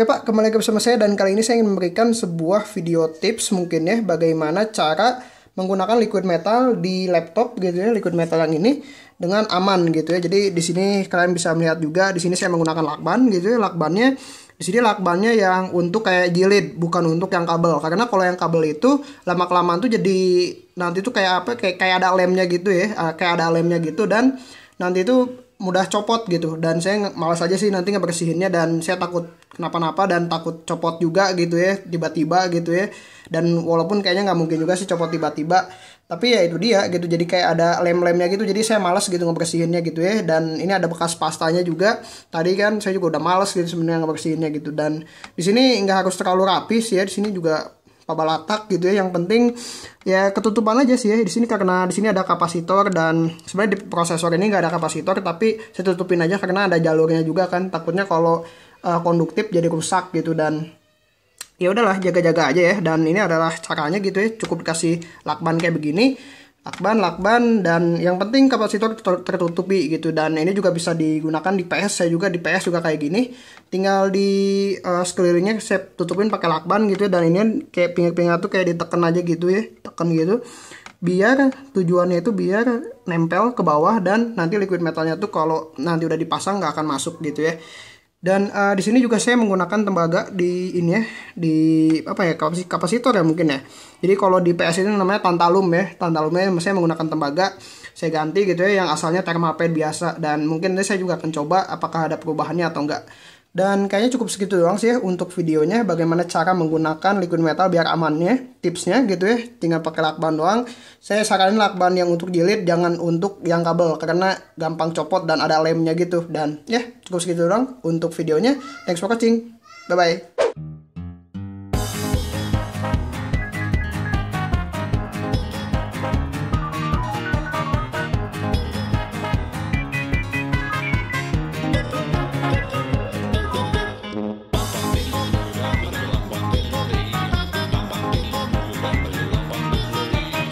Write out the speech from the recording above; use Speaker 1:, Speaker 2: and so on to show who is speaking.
Speaker 1: Oke Pak, kembali lagi bersama saya dan kali ini saya ingin memberikan sebuah video tips mungkin ya bagaimana cara menggunakan liquid metal di laptop gitu ya, liquid metal yang ini dengan aman gitu ya. Jadi di sini kalian bisa melihat juga di sini saya menggunakan lakban gitu ya, lakbannya di sini lakbannya yang untuk kayak jilid bukan untuk yang kabel karena kalau yang kabel itu lama kelamaan tuh jadi nanti tuh kayak apa kayak kayak ada lemnya gitu ya ah, kayak ada lemnya gitu dan nanti itu mudah copot gitu dan saya malas aja sih nanti ngebersihinnya dan saya takut kenapa-napa dan takut copot juga gitu ya tiba-tiba gitu ya dan walaupun kayaknya nggak mungkin juga sih copot tiba-tiba tapi ya itu dia gitu jadi kayak ada lem-lemnya gitu jadi saya malas gitu ngebersihinnya gitu ya dan ini ada bekas pastanya juga tadi kan saya juga udah malas gitu sebenarnya ngebersihinnya gitu dan di sini nggak harus terlalu rapi sih ya di sini juga babalatak gitu ya yang penting ya ketutupan aja sih ya di sini karena di sini ada kapasitor dan sebenarnya di prosesor ini nggak ada kapasitor tapi saya tutupin aja karena ada jalurnya juga kan takutnya kalau uh, konduktif jadi rusak gitu dan ya udahlah jaga-jaga aja ya dan ini adalah caranya gitu ya cukup dikasih lakban kayak begini lakban lakban dan yang penting kapasitor tertutupi gitu dan ini juga bisa digunakan di PS saya juga di PS juga kayak gini tinggal di uh, sekelilingnya saya tutupin pakai lakban gitu ya, dan ini kayak pinggir-pinggir tuh kayak ditekan aja gitu ya tekan gitu biar tujuannya itu biar nempel ke bawah dan nanti liquid metalnya tuh kalau nanti udah dipasang nggak akan masuk gitu ya dan uh, di sini juga saya menggunakan tembaga di ini ya di apa ya kapasitor ya mungkin ya jadi kalau di PS ini namanya tantalum ya tantalumnya saya menggunakan tembaga saya ganti gitu ya yang asalnya termapet biasa dan mungkin nanti saya juga akan coba apakah ada perubahannya atau enggak dan kayaknya cukup segitu doang sih ya untuk videonya bagaimana cara menggunakan liquid metal biar amannya, tipsnya gitu ya. Tinggal pakai lakban doang. Saya saranin lakban yang untuk jilid jangan untuk yang kabel karena gampang copot dan ada lemnya gitu. Dan ya, cukup segitu doang untuk videonya. Thanks for watching. Bye bye.